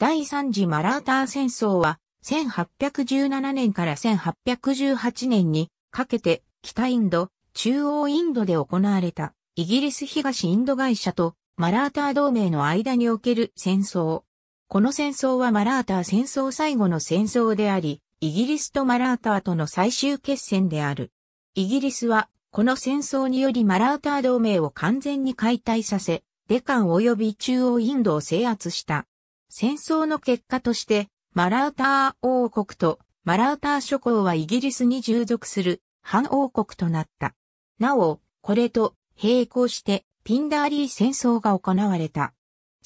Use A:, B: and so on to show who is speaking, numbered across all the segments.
A: 第三次マラーター戦争は、1817年から1818年にかけて北インド、中央インドで行われたイギリス東インド会社とマラーター同盟の間における戦争。この戦争はマラーター戦争最後の戦争であり、イギリスとマラーターとの最終決戦である。イギリスはこの戦争によりマラーター同盟を完全に解体させ、デカン及び中央インドを制圧した。戦争の結果として、マラーター王国とマラーター諸侯はイギリスに従属する反王国となった。なお、これと並行してピンダーリー戦争が行われた。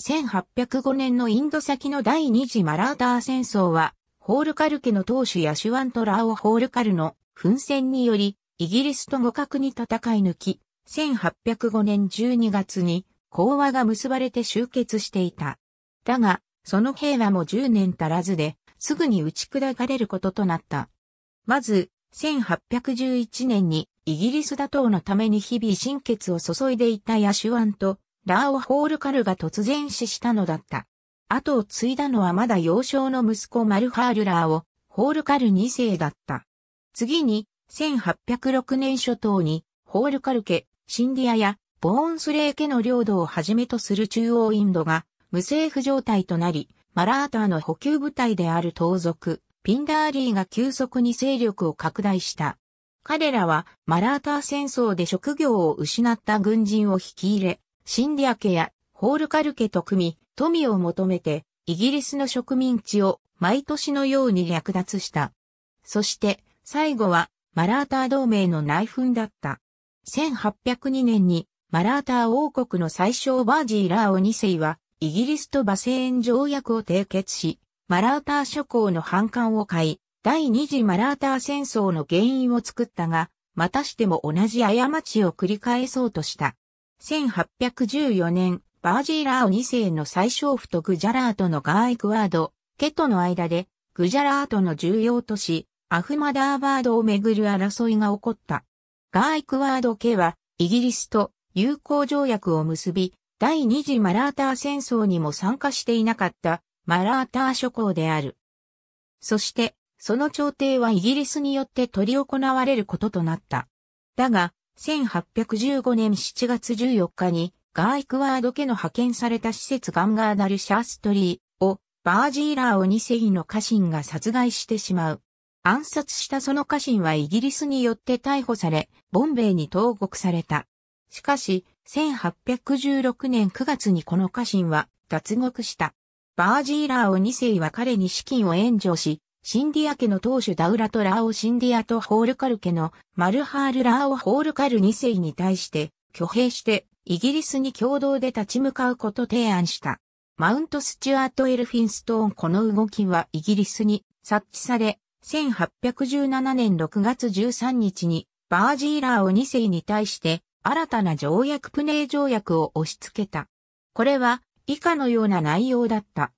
A: 1805年のインド先の第二次マラーター戦争は、ホールカル家の当主ヤシュワントラーをホールカルの奮戦により、イギリスと互角に戦い抜き、1805年12月に講和が結ばれて終結していた。だが、その平和も10年足らずで、すぐに打ち砕かれることとなった。まず、1811年にイギリス打倒のために日々心血を注いでいたヤシュワンとラーオ・ホールカルが突然死したのだった。後を継いだのはまだ幼少の息子マルハールラーオ、ホールカル2世だった。次に、1806年初頭に、ホールカル家、シンディアやボーンスレー家の領土をはじめとする中央インドが無政府状態となり、マラーターの補給部隊である盗賊、ピンダーリーが急速に勢力を拡大した。彼らはマラーター戦争で職業を失った軍人を引き入れ、シンディア家やホールカル家と組み、富を求めてイギリスの植民地を毎年のように略奪した。そして最後はマラーター同盟の内紛だった。1802年にマラーター王国の最小バージーラーオ2世はイギリスとバセーン条約を締結し、マラーター諸侯の反感を買い、第二次マラーター戦争の原因を作ったが、またしても同じ過ちを繰り返そうとした。1814年、バージーラー2世の最小府とグジャラートのガーイクワード、ケトの間で、グジャラートの重要都市、アフマダーバードをめぐる争いが起こった。ガーイクワード家は、イギリスと友好条約を結び、第二次マラーター戦争にも参加していなかったマラーター諸侯である。そして、その朝廷はイギリスによって取り行われることとなった。だが、1815年7月14日に、ガーイクワード家の派遣された施設ガンガーダル・シャーストリーを、バージーラーを2世の家臣が殺害してしまう。暗殺したその家臣はイギリスによって逮捕され、ボンベイに投獄された。しかし、1816年9月にこの家臣は脱獄した。バージーラーを2世は彼に資金を援助し、シンディア家の当主ダウラトラーをシンディアとホールカル家のマルハールラーをホールカル2世に対して挙兵してイギリスに共同で立ち向かうこと提案した。マウントスチュアート・エルフィンストーンこの動きはイギリスに察知され、1817年6月13日にバージーラーを2世に対して新たな条約プネー条約を押し付けた。これは以下のような内容だった。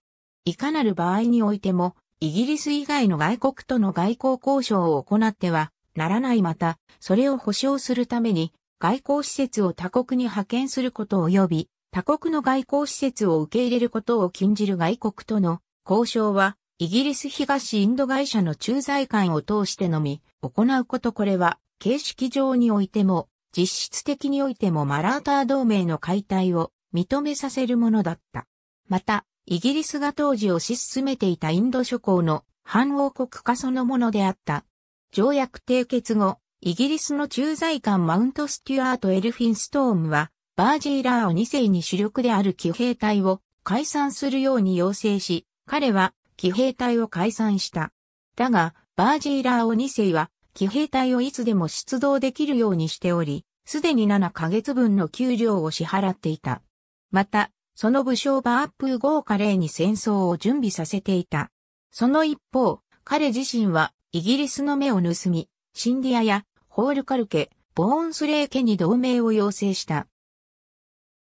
A: いかなる場合においても、イギリス以外の外国との外交交渉を行ってはならないまた、それを保障するために、外交施設を他国に派遣すること及び、他国の外交施設を受け入れることを禁じる外国との交渉は、イギリス東インド会社の駐在官を通してのみ、行うことこれは、形式上においても、実質的においてもマラーター同盟の解体を認めさせるものだった。また、イギリスが当時推し進めていたインド諸侯の反王国化そのものであった。条約締結後、イギリスの駐在官マウント・スチュアート・エルフィンストームは、バージーラーを2世に主力である騎兵隊を解散するように要請し、彼は騎兵隊を解散した。だが、バージーラーを2世は騎兵隊をいつでも出動できるようにしており、すでに7ヶ月分の給料を支払っていた。また、その武将バーップ豪華ーに戦争を準備させていた。その一方、彼自身はイギリスの目を盗み、シンディアやホールカルケ、ボーンスレー家に同盟を要請した。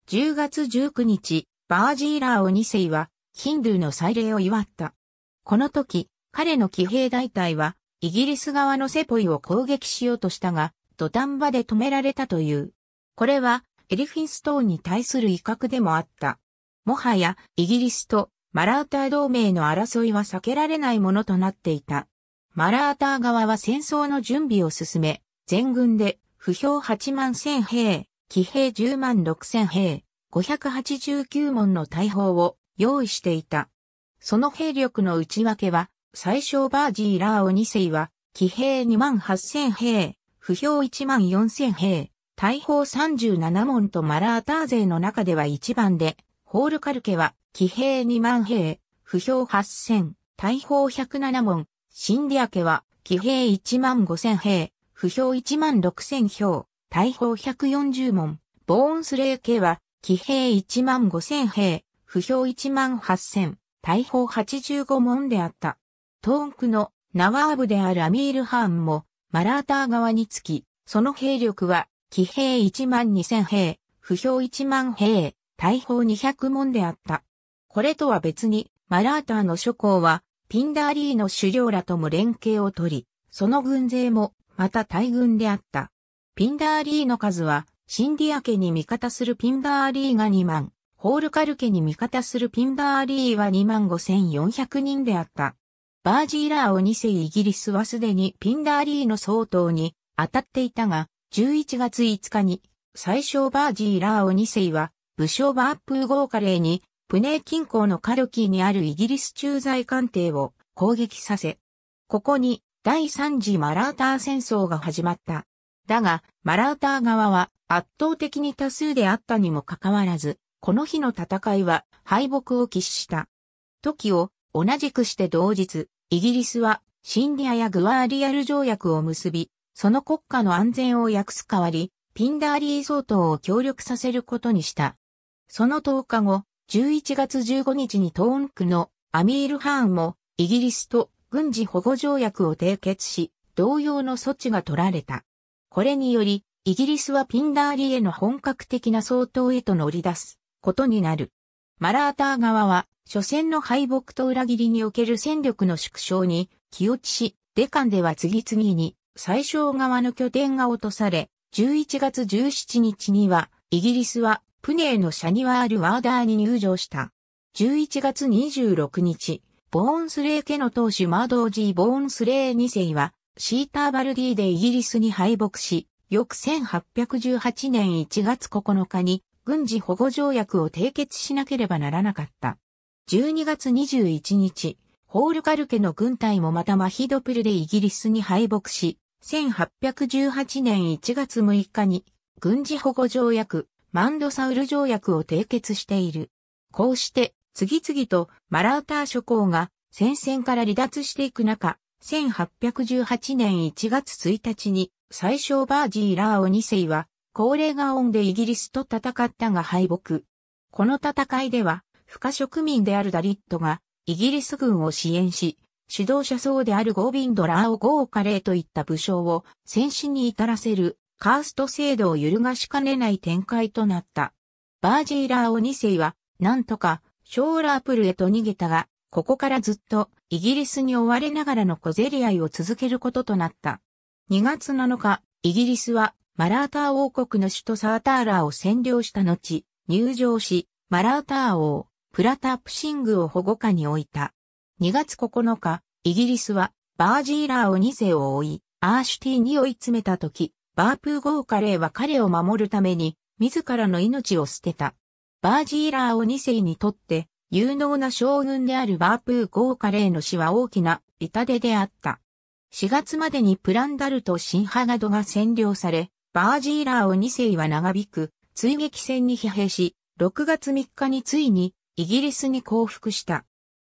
A: 10月19日、バージーラーを2世は、ヒンドゥーの祭礼を祝った。この時、彼の騎兵大隊は、イギリス側のセポイを攻撃しようとしたが、土壇場で止められたという。これはエリフィンストーンに対する威嚇でもあった。もはやイギリスとマラーター同盟の争いは避けられないものとなっていた。マラーター側は戦争の準備を進め、全軍で不評8万1000兵、騎兵10万6000兵、589門の大砲を用意していた。その兵力の内訳は、最小バージーラーオ2世は、騎兵2万8000兵、不評1万4000兵、大砲37門とマラーター勢の中では1番で、ホールカルケは、騎兵2万兵、不評8000、大砲107門、シンディア家は、騎兵1万5000兵、不評1万6000票、大砲140門、ボーンスレー家は、騎兵1万5000兵、不評1万8000、大砲85門であった。東区のナワーブであるアミールハーンも、マラーター側につき、その兵力は、騎兵1万2000兵、不評1万兵、大砲200門であった。これとは別に、マラーターの諸侯は、ピンダーリーの首領らとも連携を取り、その軍勢も、また大軍であった。ピンダーリーの数は、シンディア家に味方するピンダーリーが2万、ホールカル家に味方するピンダーリーは2万5400人であった。バージー・ラーを2世イギリスはすでにピンダーリーの総統に当たっていたが、11月5日に、最小バージー・ラーを2世は、武将バープーゴーカレーに、プネー近郊のカルキーにあるイギリス駐在艦艇を攻撃させ、ここに第三次マラーター戦争が始まった。だが、マラーター側は圧倒的に多数であったにもかかわらず、この日の戦いは敗北を喫した。時を同じくして同日、イギリスはシンディアやグワーリアル条約を結び、その国家の安全を訳す代わり、ピンダーリー総統を協力させることにした。その10日後、11月15日にトーンクのアミール・ハーンもイギリスと軍事保護条約を締結し、同様の措置が取られた。これにより、イギリスはピンダーリーへの本格的な総統へと乗り出すことになる。マラーター側は初戦の敗北と裏切りにおける戦力の縮小に気落ちし、デカンでは次々に最小側の拠点が落とされ、11月17日にはイギリスはプネーのシャニワール・ワーダーに入場した。11月26日、ボーンスレー家の当主マードージー・ボーンスレー2世は、シーターバルディでイギリスに敗北し、翌1818年1月9日に軍事保護条約を締結しなければならなかった。12月21日、ホールカルケの軍隊もまたマヒドプルでイギリスに敗北し、1818年1月6日に軍事保護条約、マンドサウル条約を締結している。こうして次々とマラーター諸侯が戦線から離脱していく中、1818年1月1日に最小バージー・ラーオ2世は高齢がオンでイギリスと戦ったが敗北。この戦いでは不可植民であるダリットが、イギリス軍を支援し、指導者層であるゴービンドラーをゴーカレーといった武将を戦死に至らせるカースト制度を揺るがしかねない展開となった。バージーラーを2世は、なんとか、ショーラープルへと逃げたが、ここからずっとイギリスに追われながらの小競り合いを続けることとなった。2月7日、イギリスはマラーター王国の首都サーターラーを占領した後、入城し、マラーター王、プラタップシングを保護下に置いた。2月9日、イギリスはバージーラーを2世を追い、アーシュティに追い詰めた時、バープーゴーカレーは彼を守るために、自らの命を捨てた。バージーラーを2世にとって、有能な将軍であるバープーゴーカレーの死は大きな痛手であった。4月までにプランダルとシンハガドが占領され、バージーラーを2世は長引く追撃戦に疲弊し、6月3日についにイギリスに降伏した。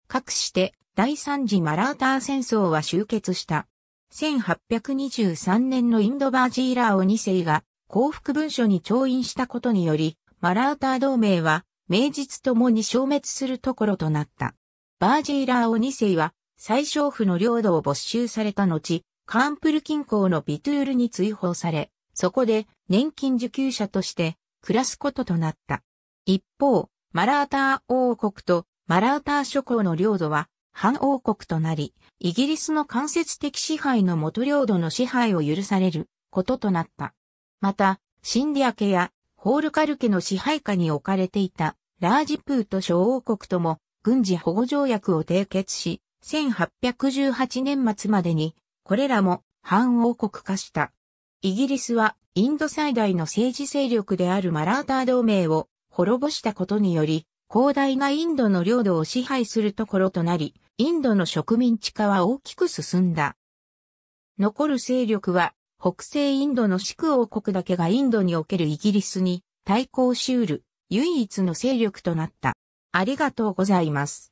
A: かくして第三次マラーター戦争は終結した。1823年のインドバージーラーを2世が降伏文書に調印したことにより、マラーター同盟は名実ともに消滅するところとなった。バージーラーを2世は最小府の領土を没収された後、カーンプル近郊のビトゥールに追放され、そこで年金受給者として暮らすこととなった。一方、マラーター王国とマラーター諸侯の領土は反王国となり、イギリスの間接的支配の元領土の支配を許されることとなった。また、シンディア家やホールカル家の支配下に置かれていたラージプート諸王国とも軍事保護条約を締結し、1818年末までにこれらも反王国化した。イギリスはインド最大の政治勢力であるマラーター同盟を滅ぼしたことにより、広大なインドの領土を支配するところとなり、インドの植民地化は大きく進んだ。残る勢力は、北西インドの四ク王国だけがインドにおけるイギリスに対抗しうる唯一の勢力となった。ありがとうございます。